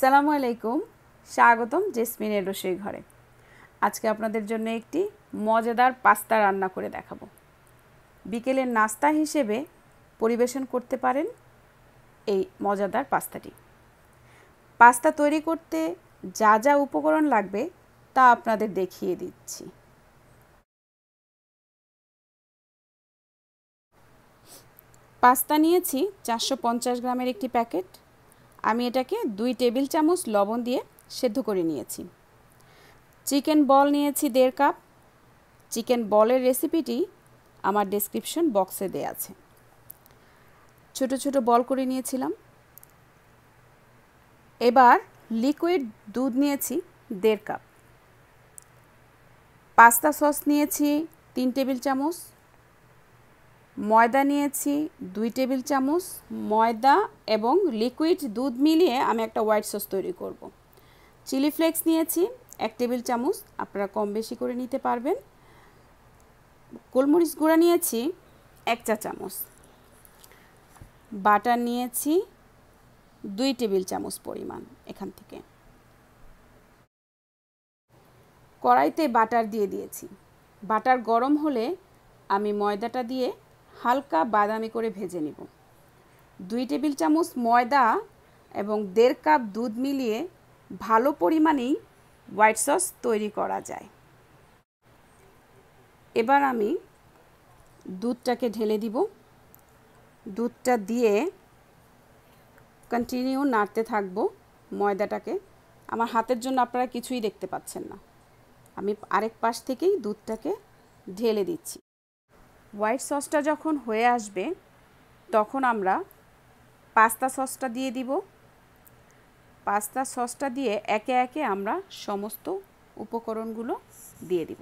সালামু আলাইকুম স্বাগতম জেসমিনের রসই ঘরে আজকে আপনাদের জন্য একটি মজাদার পাস্তা রান্না করে দেখাবো বিকেলের নাস্তা হিসেবে পরিবেশন করতে পারেন এই মজাদার পাস্তাটি পাস্তা তৈরি করতে যা যা উপকরণ লাগবে তা আপনাদের দেখিয়ে দিচ্ছি পাস্তা নিয়েছি চারশো গ্রামের একটি প্যাকেট আমি এটাকে দুই টেবিল চামচ লবণ দিয়ে সেদ্ধ করে নিয়েছি চিকেন বল নিয়েছি দেড় কাপ চিকেন বলের রেসিপিটি আমার ডেসক্রিপশন বক্সে দেয়া আছে ছোট ছোট বল করে নিয়েছিলাম এবার লিকুইড দুধ নিয়েছি দেড় কাপ পাস্তা সস নিয়েছি তিন টেবিল চামচ ময়দা নিয়েছি দুই টেবিল চামচ ময়দা এবং লিকুইড দুধ মিলিয়ে আমি একটা হোয়াইট সস তৈরি করব। চিলি ফ্লেক্স নিয়েছি এক টেবিল চামচ আপনারা কম বেশি করে নিতে পারবেন গোলমরিচ গুঁড়া নিয়েছি এক চা চামচ বাটার নিয়েছি দুই টেবিল চামচ পরিমাণ এখান থেকে কড়াইতে বাটার দিয়ে দিয়েছি বাটার গরম হলে আমি ময়দাটা দিয়ে হালকা বাদামি করে ভেজে নিব দুই টেবিল চামচ ময়দা এবং দেড় কাপ দুধ মিলিয়ে ভালো পরিমাণেই হোয়াইট সস তৈরি করা যায় এবার আমি দুধটাকে ঢেলে দিব দুধটা দিয়ে কন্টিনিউ নাড়তে থাকব ময়দাটাকে আমার হাতের জন্য আপনারা কিছুই দেখতে পাচ্ছেন না আমি আরেক পাশ থেকেই দুধটাকে ঢেলে দিচ্ছি হোয়াইট সসটা যখন হয়ে আসবে তখন আমরা পাস্তা সসটা দিয়ে দিব পাস্তা সসটা দিয়ে একে একে আমরা সমস্ত উপকরণগুলো দিয়ে দিব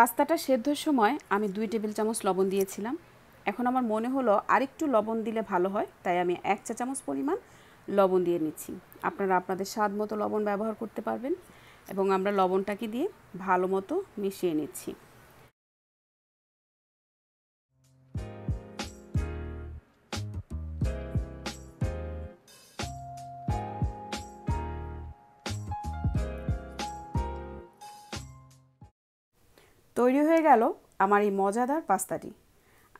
পাস্তাটা সেদ্ধর সময় আমি দুই টেবিল চামচ লবণ দিয়েছিলাম এখন আমার মনে হলো আরেকটু লবণ দিলে ভালো হয় তাই আমি এক চা চামচ পরিমাণ লবণ দিয়ে নিচ্ছি আপনারা আপনাদের স্বাদ মতো লবণ ব্যবহার করতে পারবেন এবং আমরা লবণটাকে দিয়ে ভালো মতো মিশিয়ে নিচ্ছি তৈরি হয়ে গেল আমার এই মজাদার পাস্তাটি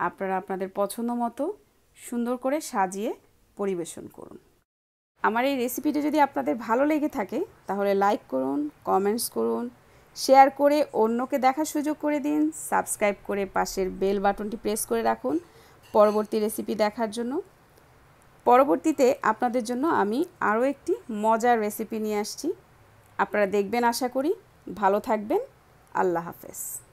আপনারা আপনাদের পছন্দ মতো সুন্দর করে সাজিয়ে পরিবেশন করুন আমার এই রেসিপিটি যদি আপনাদের ভালো লেগে থাকে তাহলে লাইক করুন কমেন্টস করুন শেয়ার করে অন্যকে দেখার সুযোগ করে দিন সাবস্ক্রাইব করে পাশের বেল বাটনটি প্রেস করে রাখুন পরবর্তী রেসিপি দেখার জন্য পরবর্তীতে আপনাদের জন্য আমি আরও একটি মজার রেসিপি নিয়ে আসছি আপনারা দেখবেন আশা করি ভালো থাকবেন আল্লাহ হাফেজ